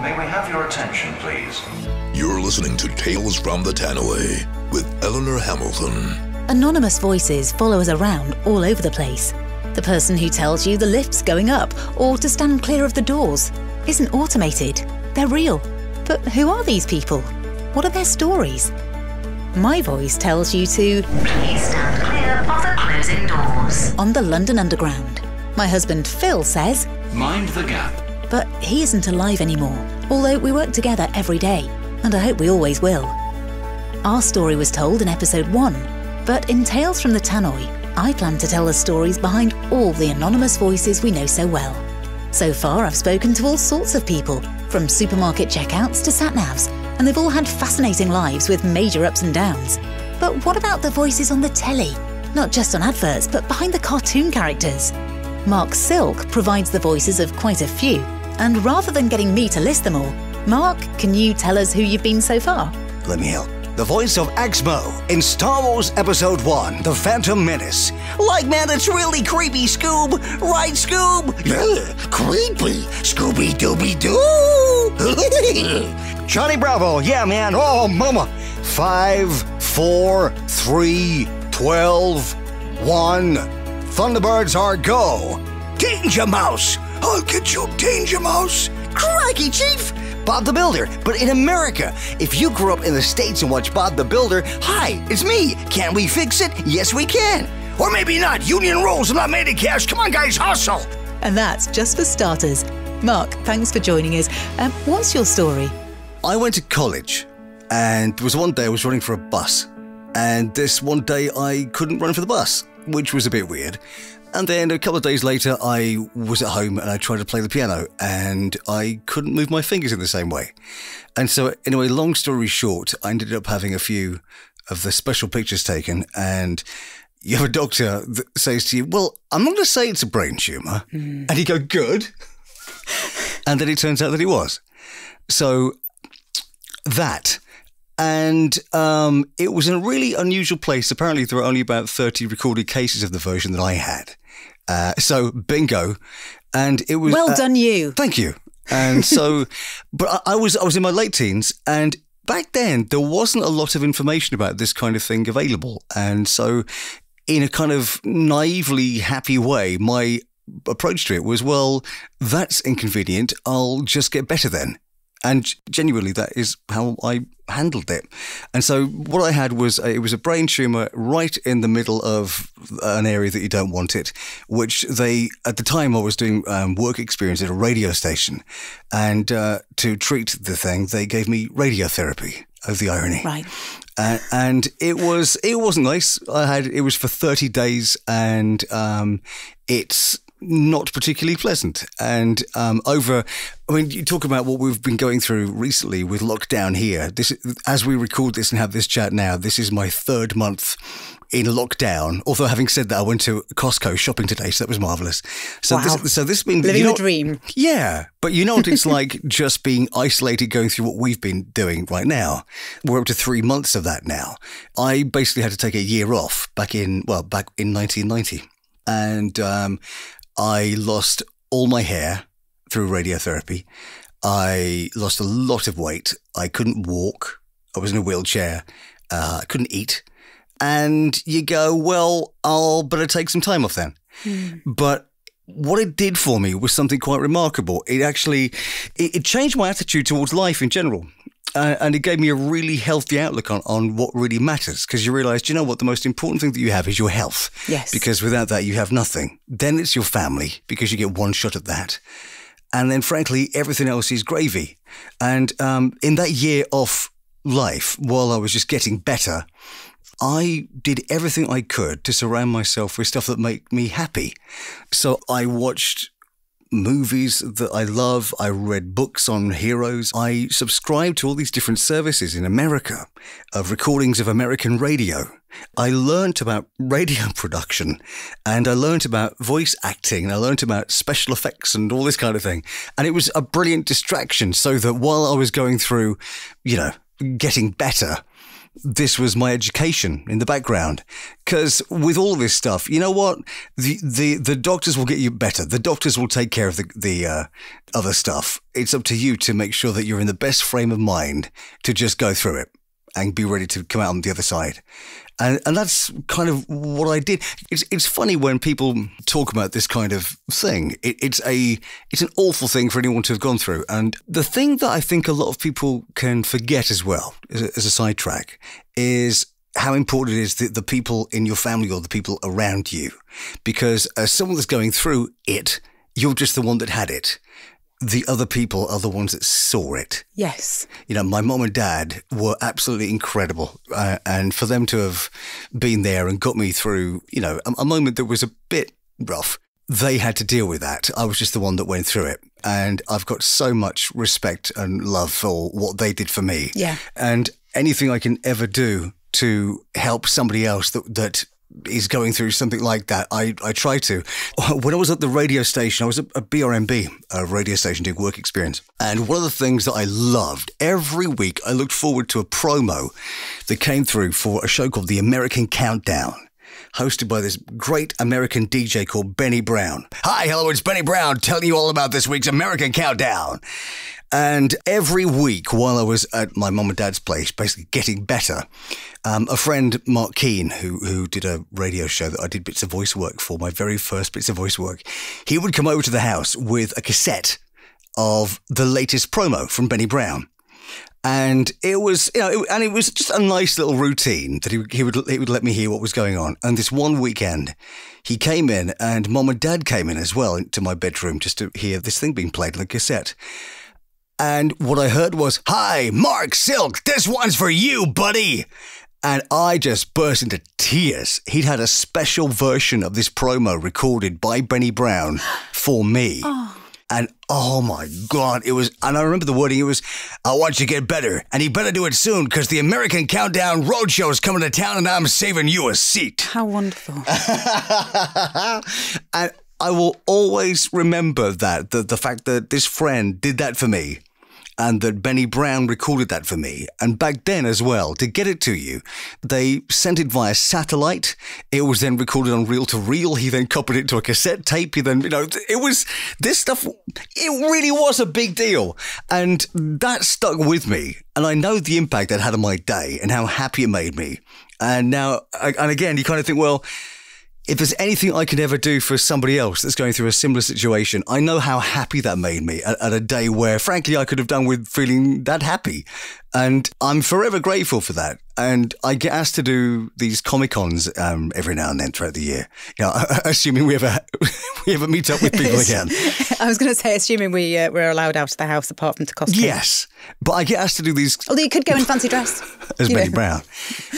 May we have your attention, please? You're listening to Tales from the Tanaway with Eleanor Hamilton. Anonymous voices follow us around all over the place. The person who tells you the lift's going up or to stand clear of the doors isn't automated. They're real. But who are these people? What are their stories? My voice tells you to please stand clear of the closing doors on the London Underground. My husband Phil says, Mind the gap but he isn't alive anymore, although we work together every day, and I hope we always will. Our story was told in episode 1, but in Tales from the Tannoy, I plan to tell the stories behind all the anonymous voices we know so well. So far, I've spoken to all sorts of people, from supermarket checkouts to satnavs, and they've all had fascinating lives with major ups and downs. But what about the voices on the telly? Not just on adverts, but behind the cartoon characters. Mark Silk provides the voices of quite a few, and rather than getting me to list them all, Mark, can you tell us who you've been so far? Let me help. The voice of Axmo in Star Wars Episode 1 The Phantom Menace. Like, man, it's really creepy, Scoob! Right, Scoob? Yeah, creepy! Scooby Dooby Doo! Johnny Bravo, yeah, man. Oh, mama. Five, four, three, twelve, one. Thunderbirds are go. Danger Mouse! I'll get you, Danger Mouse! Crikey, Chief! Bob the Builder, but in America. If you grew up in the States and watch Bob the Builder, hi, it's me. Can we fix it? Yes, we can. Or maybe not. Union rules. I'm not made of cash. Come on, guys, hustle. And that's just for starters. Mark, thanks for joining us. Um, what's your story? I went to college, and there was one day I was running for a bus. And this one day I couldn't run for the bus, which was a bit weird. And then a couple of days later, I was at home and I tried to play the piano and I couldn't move my fingers in the same way. And so, anyway, long story short, I ended up having a few of the special pictures taken and you have a doctor that says to you, Well, I'm not going to say it's a brain tumor. Mm. And you go, Good. and then it turns out that it was. So that. And um, it was in a really unusual place. Apparently, there were only about 30 recorded cases of the version that I had. Uh, so bingo, and it was well uh, done, you. Thank you. And so, but I, I was I was in my late teens, and back then there wasn't a lot of information about this kind of thing available, and so. In a kind of naively happy way, my approach to it was, well, that's inconvenient. I'll just get better then and genuinely that is how I handled it. And so what I had was a, it was a brain tumor right in the middle of an area that you don't want it, which they at the time I was doing um, work experience at a radio station, and uh, to treat the thing they gave me radiotherapy. Of the irony, right? Uh, and it was it wasn't nice. I had it was for thirty days, and um, it's not particularly pleasant. And um, over, I mean, you talk about what we've been going through recently with lockdown here. This, as we record this and have this chat now, this is my third month in lockdown. Although, having said that, I went to Costco shopping today, so that was marvelous. So, wow. this, so this been living a dream. Yeah, but you know what it's like just being isolated, going through what we've been doing right now. We're up to three months of that now. I basically had to take a year off back in well, back in 1990 and um, I lost all my hair through radiotherapy. I lost a lot of weight. I couldn't walk. I was in a wheelchair. Uh, I couldn't eat. And you go, well, I'll better take some time off then. Mm. But what it did for me was something quite remarkable. It actually it, it, changed my attitude towards life in general uh, and it gave me a really healthy outlook on, on what really matters because you realize, you know what, the most important thing that you have is your health. Yes. Because without that, you have nothing. Then it's your family because you get one shot at that. And then, frankly, everything else is gravy. And um, in that year off life, while I was just getting better, I did everything I could to surround myself with stuff that made me happy. So I watched movies that I love. I read books on heroes. I subscribed to all these different services in America of recordings of American radio. I learnt about radio production and I learnt about voice acting and I learnt about special effects and all this kind of thing. And it was a brilliant distraction so that while I was going through, you know, getting better, this was my education in the background. Because with all this stuff, you know what? The, the, the doctors will get you better. The doctors will take care of the, the uh, other stuff. It's up to you to make sure that you're in the best frame of mind to just go through it and be ready to come out on the other side. And, and that's kind of what I did. It's, it's funny when people talk about this kind of thing. It, it's a it's an awful thing for anyone to have gone through. And the thing that I think a lot of people can forget as well, as a, as a sidetrack, is how important it is that the people in your family or the people around you, because as someone that's going through it, you're just the one that had it the other people are the ones that saw it. Yes. You know, my mom and dad were absolutely incredible. Uh, and for them to have been there and got me through, you know, a, a moment that was a bit rough, they had to deal with that. I was just the one that went through it. And I've got so much respect and love for what they did for me. Yeah. And anything I can ever do to help somebody else that, that is going through something like that, I, I try to. When I was at the radio station, I was at a BRMB, a radio station doing work experience. And one of the things that I loved every week, I looked forward to a promo that came through for a show called The American Countdown hosted by this great American DJ called Benny Brown. Hi, hello, it's Benny Brown telling you all about this week's American Countdown. And every week, while I was at my mum and dad's place, basically getting better, um, a friend, Mark Keane, who, who did a radio show that I did bits of voice work for, my very first bits of voice work, he would come over to the house with a cassette of the latest promo from Benny Brown and it was you know it, and it was just a nice little routine that he, he would he would let me hear what was going on and this one weekend he came in and mom and dad came in as well to my bedroom just to hear this thing being played on the cassette and what i heard was hi mark silk this one's for you buddy and I just burst into tears. He'd had a special version of this promo recorded by Benny Brown for me. Oh. And oh my God, it was, and I remember the wording, it was, I want you to get better, and you better do it soon because the American Countdown Roadshow is coming to town and I'm saving you a seat. How wonderful. and I will always remember that, the, the fact that this friend did that for me and that Benny Brown recorded that for me. And back then as well, to get it to you, they sent it via satellite. It was then recorded on reel to reel. He then copied it to a cassette tape. He then, you know, it was this stuff, it really was a big deal. And that stuck with me. And I know the impact that had on my day and how happy it made me. And now, and again, you kind of think, well, if there's anything I can ever do for somebody else that's going through a similar situation, I know how happy that made me at, at a day where, frankly, I could have done with feeling that happy. And I'm forever grateful for that. And I get asked to do these Comic Cons um, every now and then throughout the year. You know, assuming we ever we ever meet up with people again. I was going to say, assuming we uh, we're allowed out of the house apart from to costume. Yes, but I get asked to do these. Although you could go in fancy dress, as Betty Brown.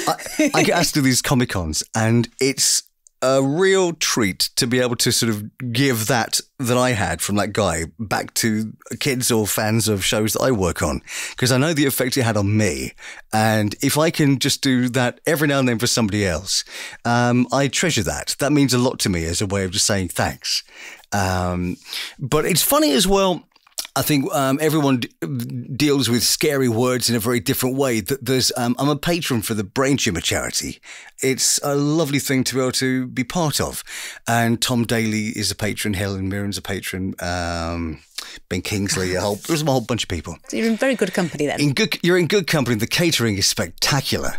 I, I get asked to do these Comic Cons, and it's a real treat to be able to sort of give that that I had from that guy back to kids or fans of shows that I work on because I know the effect it had on me, and if I can just do that every now and then for somebody else, um, I treasure that. That means a lot to me as a way of just saying thanks. Um, but it's funny as well I think um, everyone um, deals with scary words in a very different way. There's, um, I'm a patron for the Brain Tumor Charity. It's a lovely thing to be able to be part of. And Tom Daly is a patron, Helen Mirren's a patron. Um, Ben Kingsley, a whole, there's a whole bunch of people. So you're in very good company then. In good, you're in good company. The catering is spectacular.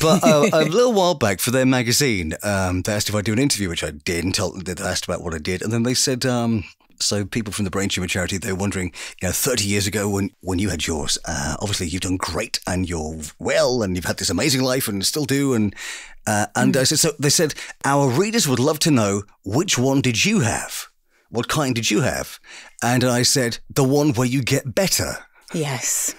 But uh, a little while back for their magazine, um, they asked if I'd do an interview, which I did, and told, they asked about what I did. And then they said, um, so people from the Brain Tumor Charity, they're wondering, you know, 30 years ago when, when you had yours, uh, obviously you've done great and you're well and you've had this amazing life and still do. And uh, and uh, mm. I said, so they said, our readers would love to know which one did you have? What kind did you have? And I said, the one where you get better. Yes.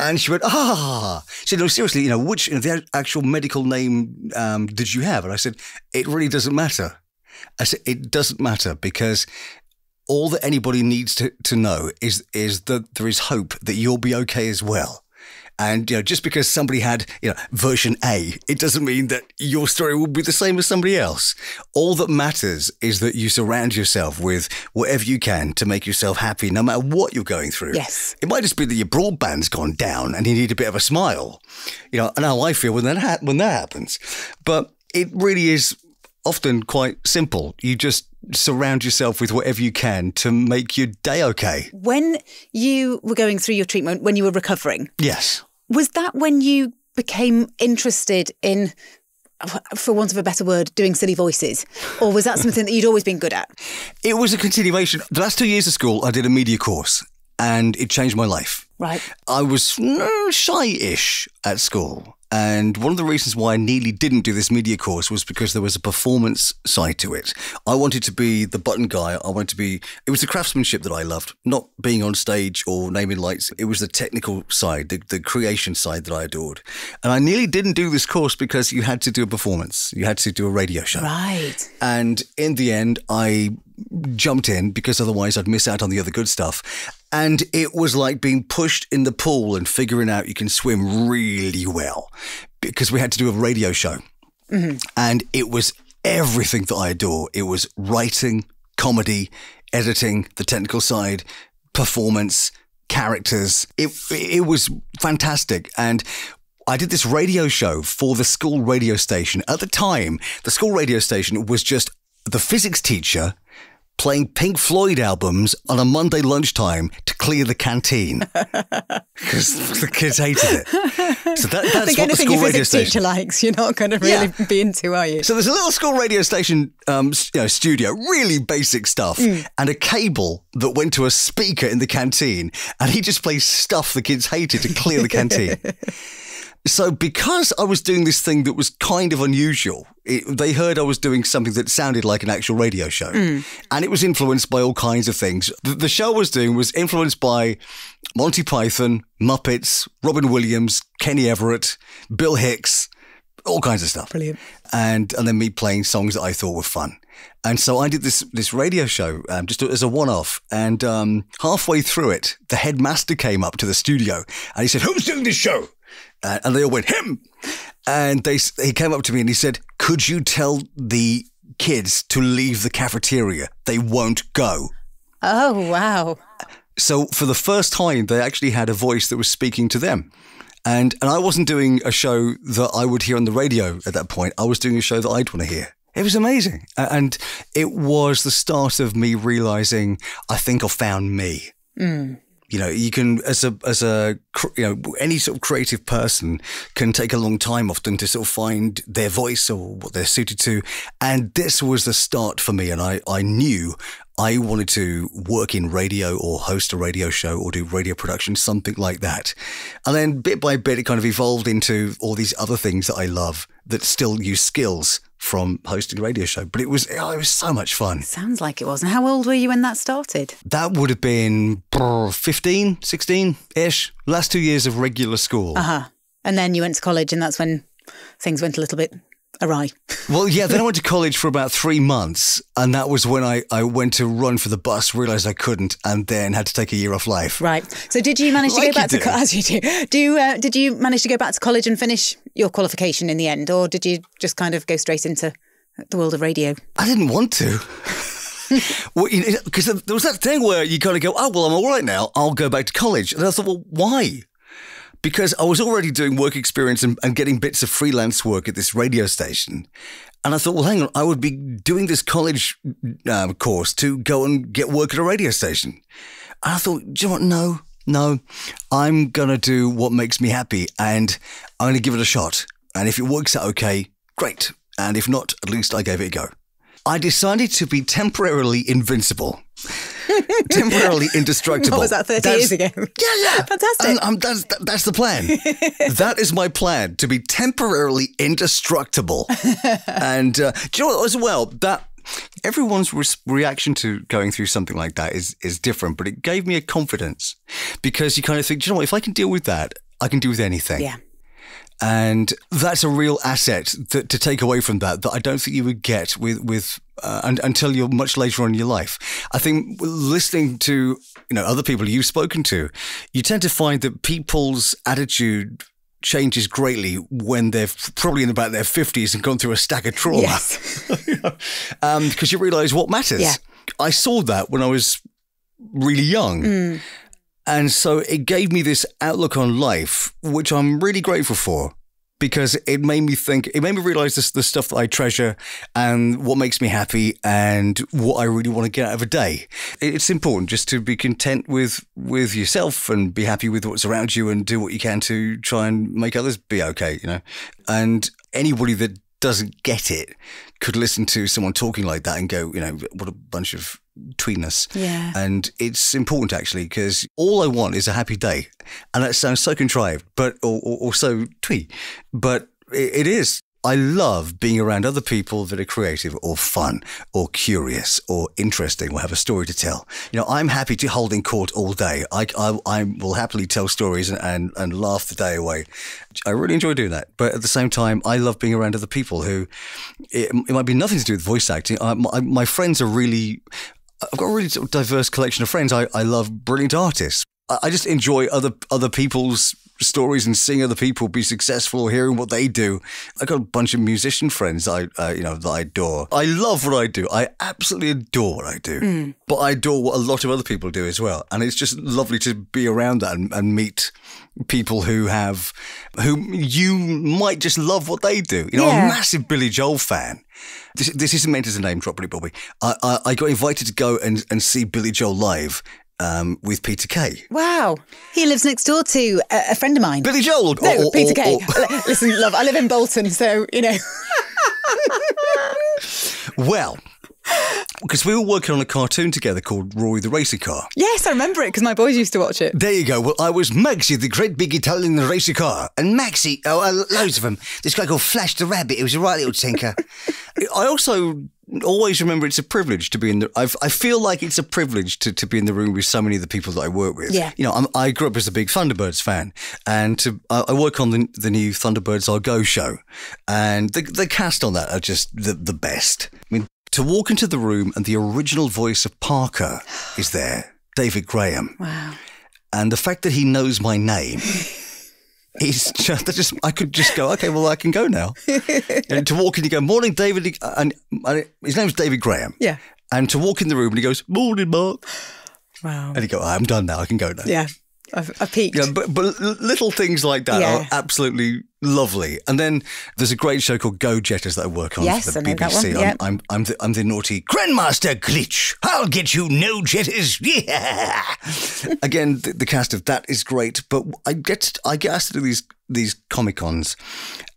And she went, ah. She said, no, seriously, you know, which, you know, the actual medical name um, did you have? And I said, it really doesn't matter. I said, it doesn't matter because all that anybody needs to, to know is is that there is hope that you'll be okay as well. And you know, just because somebody had you know version A, it doesn't mean that your story will be the same as somebody else. All that matters is that you surround yourself with whatever you can to make yourself happy, no matter what you're going through. Yes, it might just be that your broadband's gone down and you need a bit of a smile. You know, and how I feel when that ha- when that happens. But it really is often quite simple. You just surround yourself with whatever you can to make your day okay. When you were going through your treatment, when you were recovering, yes, was that when you became interested in? For want of a better word, doing silly voices? Or was that something that you'd always been good at? It was a continuation. The last two years of school, I did a media course and it changed my life. Right. I was mm, shy ish at school. And one of the reasons why I nearly didn't do this media course was because there was a performance side to it. I wanted to be the button guy. I wanted to be, it was the craftsmanship that I loved, not being on stage or naming lights. It was the technical side, the, the creation side that I adored. And I nearly didn't do this course because you had to do a performance, you had to do a radio show. Right. And in the end, I jumped in because otherwise I'd miss out on the other good stuff. And it was like being pushed in the pool and figuring out you can swim really well because we had to do a radio show. Mm-hmm. And it was everything that I adore. It was writing, comedy, editing, the technical side, performance, characters. It it was fantastic and I did this radio show for the school radio station. At the time, the school radio station was just the physics teacher playing Pink Floyd albums on a Monday lunchtime to clear the canteen because the kids hated it. So that, that's what the school radio station teacher likes. You're not going to really yeah. be into, are you? So there's a little school radio station, um, you know, studio, really basic stuff, mm. and a cable that went to a speaker in the canteen, and he just plays stuff the kids hated to clear the canteen. So, because I was doing this thing that was kind of unusual, it, they heard I was doing something that sounded like an actual radio show. Mm. And it was influenced by all kinds of things. The, the, show I was doing was influenced by Monty Python, Muppets, Robin Williams, Kenny Everett, Bill Hicks, all kinds of stuff. Brilliant. And, and then me playing songs that I thought were fun. And so I did this this radio show um, just as a one off. And um, halfway through it, the headmaster came up to the studio and he said, "Who's doing this show?" Uh, and they all went, him! And they, he came up to me and he said, could you tell the kids to leave the cafeteria? They won't go. Oh, wow. So for the first time, they actually had a voice that was speaking to them. And, and I wasn't doing a show that I would hear on the radio at that point. I was doing a show that I'd want to hear. It was amazing. And it was the start of me realizing I think I found me. Mm you know you can as a as a you know any sort of creative person can take a long time often to sort of find their voice or what they're suited to and this was the start for me and i i knew I wanted to work in radio or host a radio show or do radio production, something like that. And then bit by bit, it kind of evolved into all these other things that I love that still use skills from hosting a radio show. But it was oh, it was so much fun. Sounds like it was. And how old were you when that started? That would have been 15, 16 ish. Last two years of regular school. Uh huh. And then you went to college, and that's when things went a little bit awry. well, yeah, then I went to college for about three months. And that was when I, I went to run for the bus, realized I couldn't, and then had to take a year off life. Right. So, did you manage to like go back to college? As you do. do uh, did you manage to go back to college and finish your qualification in the end? Or did you just kind of go straight into the world of radio? I didn't want to. Because well, you know, there was that thing where you kind of go, oh, well, I'm all right now. I'll go back to college. And I thought, well, why? because I was already doing work experience and, and, getting bits of freelance work at this radio station. And I thought, well, hang on, I would be doing this college um, course to go and get work at a radio station. And I thought, you know what? No, no, I'm going to do what makes me happy and I'm going to give it a shot. And if it works out okay, great. And if not, at least I gave it a go. I decided to be temporarily invincible. temporarily indestructible. What was that, 30 that's, years ago? Yeah, yeah. Fantastic. And, um, that's, that's the plan. that is my plan, to be temporarily indestructible. and uh, you know as well, that everyone's re reaction to going through something like that is is different, but it gave me a confidence because you kind of think, you know what, if I can deal with that, I can deal with anything. Yeah and that's a real asset to take away from that that I don't think you would get with with uh, and, until you're much later on in your life. I think listening to you know other people you've spoken to, you tend to find that people's attitude changes greatly when they're probably in about their 50s and gone through a stack of trauma because yes. um, you realize what matters yeah. i saw that when i was really young mm. And so it gave me this outlook on life, which I'm really grateful for because it made me think, it made me realize this, the stuff that I treasure and what makes me happy and what I really want to get out of a day. It's important just to be content with, with yourself and be happy with what's around you and do what you can to try and make others be okay, you know? And anybody that doesn't get it could listen to someone talking like that and go, you know, what a bunch of between us. Yeah. And it's important actually because all I want is a happy day, and that sounds so contrived, but or, or, or so twee, but it, it is. I love being around other people that are creative or fun or curious or interesting or have a story to tell. You know, I'm happy to hold in court all day. I, I, I will happily tell stories and, and, and laugh the day away. I really enjoy doing that. But at the same time, I love being around other people who it, it might be nothing to do with voice acting. I, my, my friends are really I've got a really diverse collection of friends. I, I love brilliant artists. I, I just enjoy other other people's stories and seeing other people be successful, hearing what they do. I got a bunch of musician friends I uh, you know that I adore. I love what I do. I absolutely adore what I do. Mm. But I adore what a lot of other people do as well, and it's just lovely to be around that and, and meet people who have who you might just love what they do. You know, yeah. I'm a massive Billy Joel fan. This, this isn't meant as a name drop, Bobby. I, I, I, got invited to go and, and see Billy Joel live um, with Peter Kay. Wow. He lives next door to a, a friend of mine. Billy Joel. No, or, or, Peter or, Kay. Listen, love, I live in Bolton, so, you know. well, because we were working on a cartoon together called Roy the Racer Car. Yes, I remember it because my boys used to watch it. There you go. Well, I was Maxie, the great big Italian the racer car. And Maxie, oh, uh, loads of them. This guy called Flash the Rabbit, he was a right little tinker. I also always remember it's a privilege to be in the. I've, i feel like it's a privilege to, to be in the room with so many of the people that I work with. Yeah. You know, I'm, i grew up as a big Thunderbirds fan, and to, I, I, work on the, the new Thunderbirds i Go show, and the, the cast on that are just the, the best. I mean, to walk into the room and the original voice of Parker is there, David Graham. Wow. And the fact that he knows my name. He's just, just I could just go, okay, well, I can go now. and to walk in, you go, morning, David. And, and his name's David Graham. Yeah. And to walk in the room, and he goes, morning, Mark. Wow. And he go, I'm done now. I can go now. Yeah. I've, I peaked. Yeah, but, but little things like that yeah. are absolutely lovely. And then there's a great show called Go Jetters that I work on yes, for the I BBC. Yep. I'm, I'm, I'm, the, I'm the naughty Grandmaster Glitch. I'll get you no jetters. Yeah. Again, the, the, cast of that is great. But I get to, I get asked to do these these comic cons,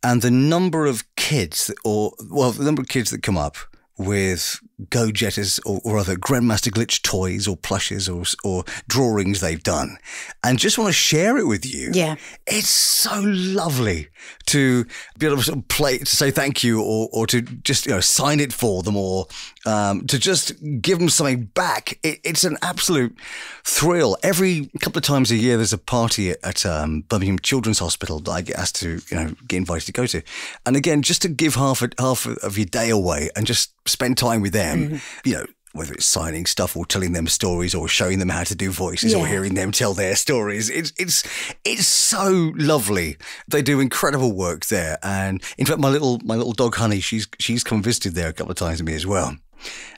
and the number of kids that, or well, the number of kids that come up with Go Jetters or, or, other Grandmaster Glitch toys or plushes or, or drawings they've done and just want to share it with you. Yeah. It's so lovely to be able to play, to say thank you or, or to just you know, sign it for them or um, to just give them something back. It, it's an absolute thrill. Every couple of times a year, there's a party at, at um, Birmingham Children's Hospital that I get asked to, you know, get invited to go to. And again, just to give half, a, half of your day away and just spend time with them them, mm-hmm. you know, whether it's signing stuff or telling them stories or showing them how to do voices yeah. or hearing them tell their stories. It's it's it's so lovely. They do incredible work there. And in fact my little my little dog honey, she's she's come visited there a couple of times with me as well.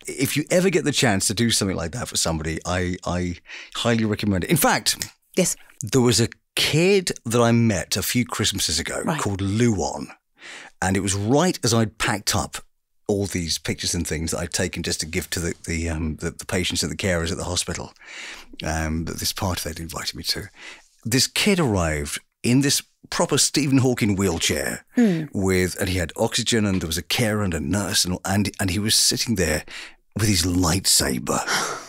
If you ever get the chance to do something like that for somebody, I I highly recommend it. In fact, yes. There was a kid that I met a few Christmases ago right. called Luon. And it was right as I'd packed up all these pictures and things that i would taken just to give to the the, um, the, the patients and the carers at the hospital um, that this party they'd invited me to. This kid arrived in this proper Stephen Hawking wheelchair mm. with, and he had oxygen, and there was a carer and a nurse, and and, and he was sitting there with his lightsaber.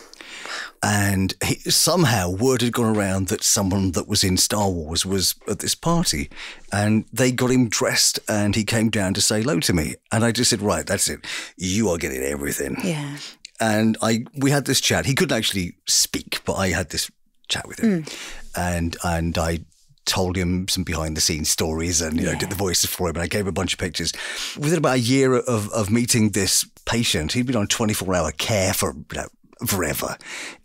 and he, somehow word had gone around that someone that was in Star Wars was at this party, and they got him dressed, and he came down to say hello to me, and I just said, "Right, that's it. You are getting everything." Yeah. And I we had this chat. He couldn't actually speak, but I had this chat with him, mm. and and I told him some behind the scenes stories and you know did the voices for him and I gave him a bunch of pictures. Within about a year of, of meeting this patient, he'd been on 24 hour care for you know, forever.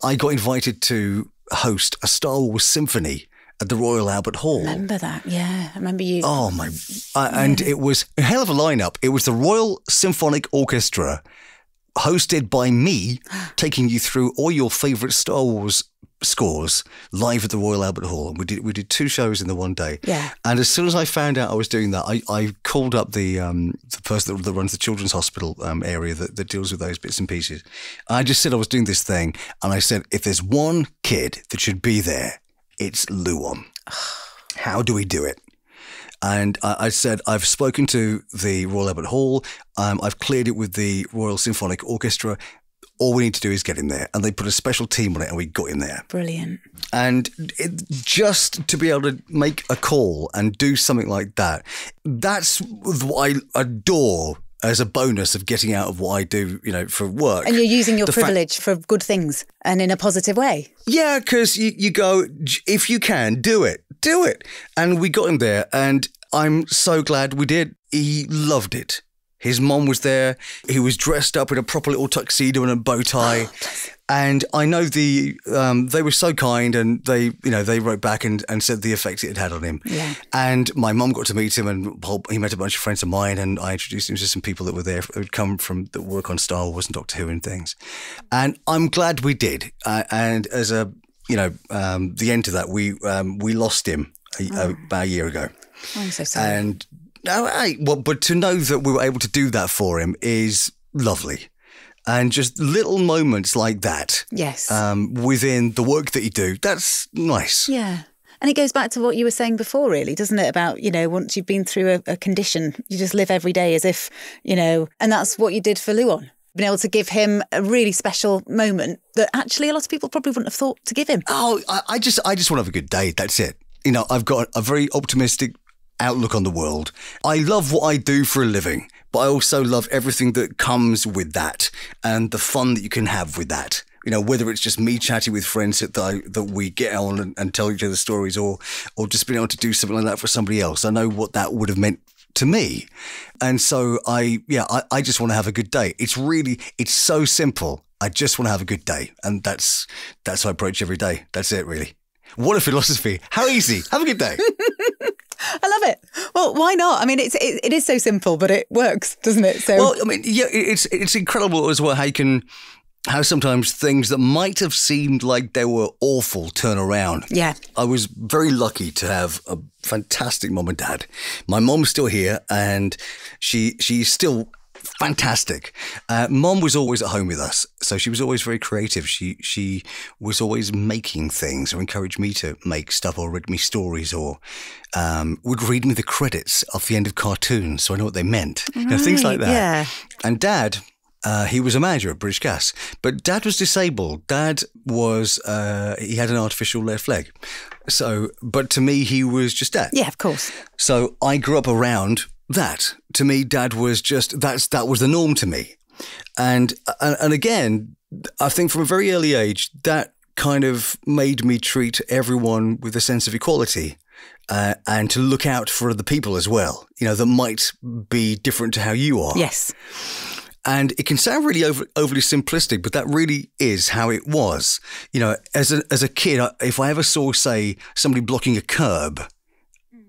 I got invited to host a Star Wars symphony at the Royal Albert Hall. Remember that? Yeah, I remember you. Oh my! Uh, yeah. And it was a hell of a lineup. It was the Royal Symphonic Orchestra, hosted by me, taking you through all your favourite Star Wars scores live at the Royal Albert Hall, and we did we did two shows in the one day. Yeah. And as soon as I found out I was doing that, I, I called up the um, the person that, that runs the children's hospital um, area that, that deals with those bits and pieces. I just said I was doing this thing, and I said if there's one kid that should be there, it's Luon. How do we do it? And I, said, I've spoken to the Royal Albert Hall. Um, I've cleared it with the Royal Symphonic Orchestra all we need to do is get him there. And they put a special team on it and we got him there. Brilliant. And it, just to be able to make a call and do something like that, that's what I adore as a bonus of getting out of what I do, you know, for work. And you're using your the privilege for good things and in a positive way. Yeah, because you, you go, if you can, do it, do it. And we got him there. And I'm so glad we did. He loved it. His mom was there. He was dressed up in a proper little tuxedo and a bow tie. Oh, and I know the um, they were so kind, and they you know they wrote back and, and said the effect it had had on him. Yeah. And my mom got to meet him, and oh, he met a bunch of friends of mine, and I introduced him to some people that were there who'd come from that work on Star Wars and Doctor Who and things. And I'm glad we did. Uh, and as a you know um, the end to that, we um, we lost him a, oh. about a year ago. So and no, I, well, but to know that we were able to do that for him is lovely. And just little moments like that. Yes. Um, within the work that you do, that's nice. Yeah. And it goes back to what you were saying before, really, doesn't it? About, you know, once you've been through a, a condition, you just live every day as if, you know, and that's what you did for Luon been able to give him a really special moment that actually a lot of people probably wouldn't have thought to give him. Oh, I, I, just I just want to have a good day. That's it. You know, I've got a very optimistic outlook on the world. I love what I do for a living, but I also love everything that comes with that and the fun that you can have with that. You know, whether it's just me chatting with friends that I, that we get on and, and tell each other stories, or or just being able to do something like that for somebody else. I know what that would have meant to me. And so I, yeah, I, I just want to have a good day. It's really, it's so simple. I just want to have a good day. And that's, that's how I approach every day. That's it really. What a philosophy. How easy. Have a good day. I love it. Well, why not? I mean, it's it, it is so simple, but it works, doesn't it? So well, I mean, yeah, it's it's incredible as well how you can how sometimes things that might have seemed like they were awful turn around. Yeah, I was very lucky to have a fantastic mom and dad. My mom's still here, and she she's still fantastic. Uh, Mom was always at home with us, so she was always very creative. She she was always making things, or encouraged me to make stuff, or read me stories, or um, would read me the credits off the end of cartoons, so I know what they meant. Right, you know, things like that. Yeah. And Dad. Uh, he was a manager at British Gas, but Dad was disabled. Dad was uh, he had an artificial left leg, so but to me he was just Dad. Yeah, of course. So I grew up around that to me, dad was just that's that was the norm to me, and and, and again, I think from a very early age that kind of made me treat everyone with a sense of equality. Uh, and to look out for other people as well, you know, that might be different to how you are. Yes. And it can sound really over, overly simplistic, but that really is how it was. You know, as a, as a kid, if I ever saw, say, somebody blocking a curb,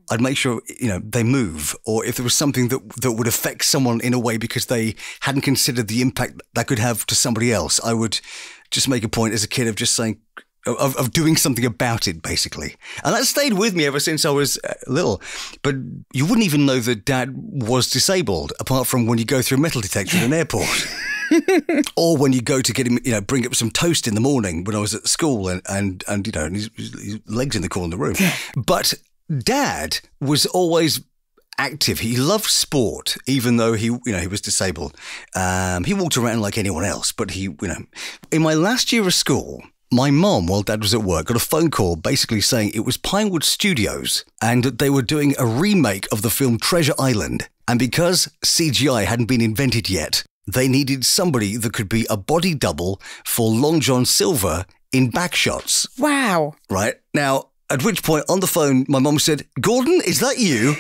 I'd make sure you know they move, or if there was something that that would affect someone in a way because they hadn't considered the impact that could have to somebody else, I would just make a point as a kid of just saying. Of, of doing something about it, basically. And that stayed with me ever since I was uh, little. But you wouldn't even know that dad was disabled, apart from when you go through a metal detector at an airport. or when you go to get him, you know, bring up some toast in the morning when I was at school and, and, and you know, and his, his legs in the corner of the room. but dad was always active. He loved sport, even though he, you know, he was disabled. Um, he walked around like anyone else, but he, you know, in my last year of school, my mom, while dad was at work, got a phone call basically saying it was Pinewood Studios and they were doing a remake of the film Treasure Island. And because CGI hadn't been invented yet, they needed somebody that could be a body double for Long John Silver in back shots. Wow. Right. Now, at which point, on the phone, my mum said, Gordon, is that you?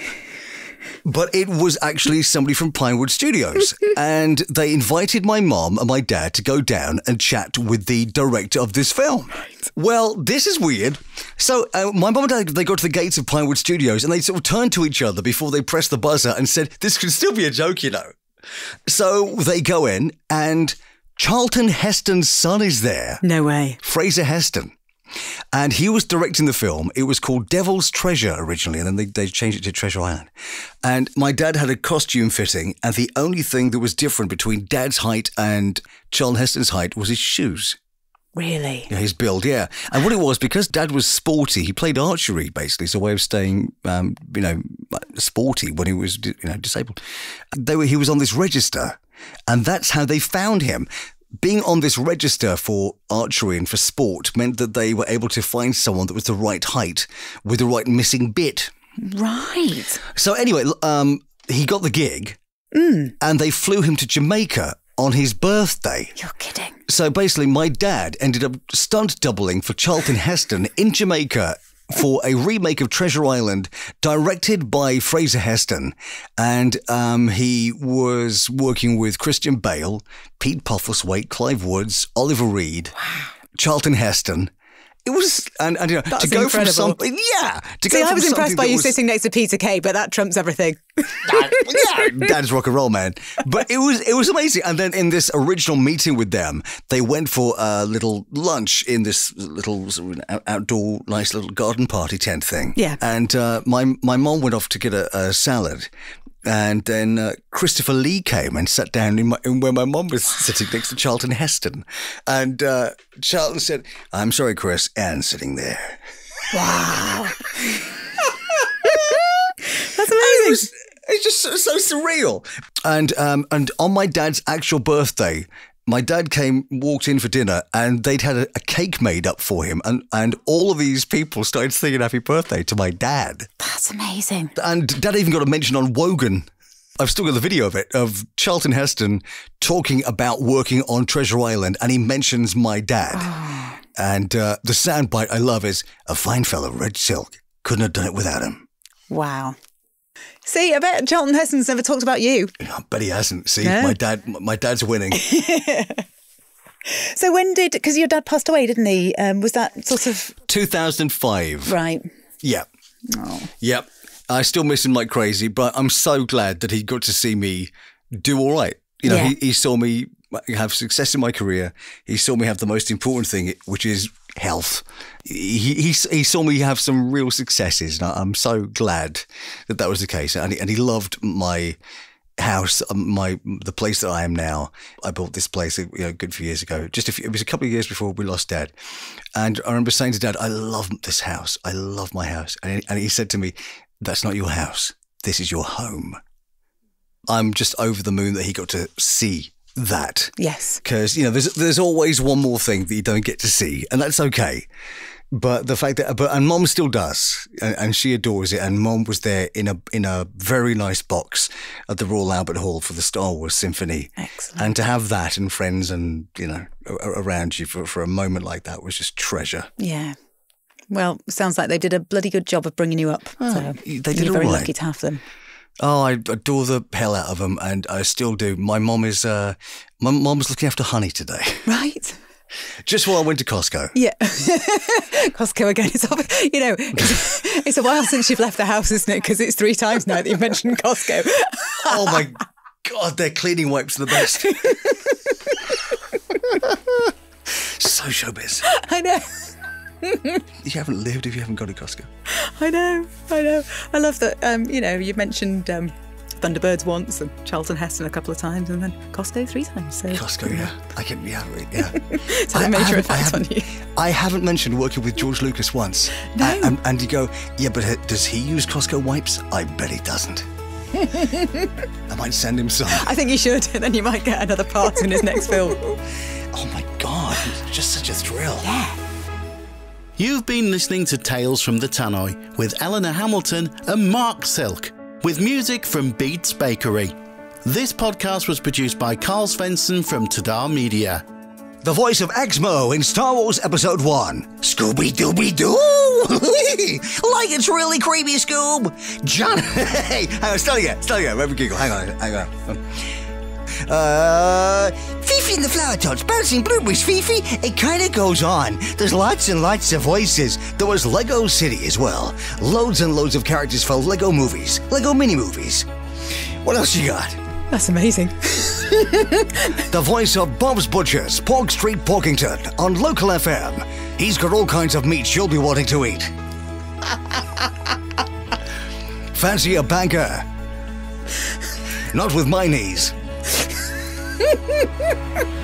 But it was actually somebody from Pinewood Studios. and they invited my mom and my dad to go down and chat with the director of this film. Right. Well, this is weird. So uh, my mom and dad, they got to the gates of Pinewood Studios and they sort of turned to each other before they pressed the buzzer and said, this could still be a joke, you know. So they go in and Charlton Heston's son is there. No way. Fraser Heston. And he was directing the film. It was called Devil's Treasure originally, and then they, they changed it to Treasure Island. And my dad had a costume fitting, and the only thing that was different between dad's height and Charlton Heston's height was his shoes. Really? Yeah, his build, yeah. And what it was, because Dad was sporty, he played archery basically, as a way of staying, um, you know, sporty when he was, you know, disabled. They were, he was on this register, and that's how they found him being on this register for archery and for sport meant that they were able to find someone that was the right height with the right missing bit. Right. So anyway, um, he got the gig, mm. and they flew him to Jamaica on his birthday. You're kidding. So basically, my dad ended up stunt doubling for Charlton Heston in Jamaica for a remake of Treasure Island directed by Fraser Heston. And um, he was working with Christian Bale, Pete Pufferthwaite, Clive Woods, Oliver Reed, wow. Charlton Heston, it was, and, and you know, That's to go incredible. from something, yeah. To See, go I was impressed by you was, sitting next to Peter Kay, but that trumps everything. yeah, dad's rock and roll, man. But it was, it was amazing. And then in this original meeting with them, they went for a little lunch in this little outdoor, nice little garden party tent thing. Yeah. And uh, my my mom went off to get a, a salad, and then uh, Christopher Lee came and sat down in, my, in where my mom was sitting next to Charlton Heston. And uh, Charlton said, I'm sorry, Chris, Anne's sitting there. Wow. That's amazing. It was, it's just so, so surreal. And um, and on my dad's actual birthday, my dad came, walked in for dinner, and they'd had a, a, cake made up for him, and and all of these people started singing "Happy Birthday" to my dad. That's amazing. And dad even got a mention on Wogan. I've still got the video of it of Charlton Heston talking about working on Treasure Island, and he mentions my dad. Oh. And uh, the soundbite I love is a fine fellow, Red Silk. Couldn't have done it without him. Wow. See, I bet Charlton Heston's never talked about you. I bet he hasn't. See, no. my dad, my dad's winning. so when did? Because your dad passed away, didn't he? Um, was that sort of 2005? Right. Yeah. Oh. Yep. I still miss him like crazy, but I'm so glad that he got to see me do all right. You know, yeah. he, he saw me have success in my career. He saw me have the most important thing, which is health. He, he, he saw me have some real successes, and I'm so glad that that was the case. And he, and he loved my house, um, my the place that I am now. I bought this place you know, a good few years ago. Just few, it was a couple of years before we lost Dad, and I remember saying to Dad, "I love this house. I love my house." And and he said to me, "That's not your house. This is your home." I'm just over the moon that he got to see that. Yes. Because, you know, there's, there's always one more thing that you don't get to see, and that's okay. But the fact that, but, and mom still does, and, and she adores it. And mom was there in a in a very nice box at the Royal Albert Hall for the Star Wars Symphony. Excellent. And to have that and friends and you know around you for, for a moment like that was just treasure. Yeah. Well, sounds like they did a bloody good job of bringing you up. Oh, so they did you're very right. lucky to have them. Oh, I adore the hell out of them, and I still do. My mom is uh, my mom's looking after honey today. Right. Just while I went to Costco. Yeah. Costco again. It's off, you know, it's a while since you've left the house, isn't it? Because it's three times now that you've mentioned Costco. oh my God, their cleaning wipes are the best. so showbiz. I know you haven't lived if you haven't gone to Costco. I know, I know. I love that. Um, you know, you mentioned um, Thunderbirds once and Charlton Heston a couple of times, and then Costco three times. So. Costco, yeah, I can, yeah, yeah. it's I, a major effect on you. I haven't mentioned working with George Lucas once. No. And, and, and you go, yeah, but uh, does he use Costco wipes? I bet he doesn't. I might send him some. I think you should, then you might get another part in his next film. Oh my God, just such a thrill. Yeah. You've been listening to Tales from the Tannoy with Eleanor Hamilton and Mark Silk, with music from Beats Bakery. This podcast was produced by Carl Svensson from Tadar Media. The voice of Exmo in Star Wars Episode 1. Scooby Dooby Doo! like it's really creepy, Scoob! John. hey, I was still you, telling you, i giggle. Hang on, hang on. Uh, Fifi and the Flower Tots, Bouncing Blueberries, Fifi. It kind of goes on. There's lots and lots of voices. There was Lego City as well. Loads and loads of characters for Lego movies, Lego mini movies. What else you got? That's amazing. the voice of Bob's Butchers, Pork Street Porkington, on Local FM. He's got all kinds of meats you'll be wanting to eat. Fancy a banker? Not with my knees. Ha ha ha ha!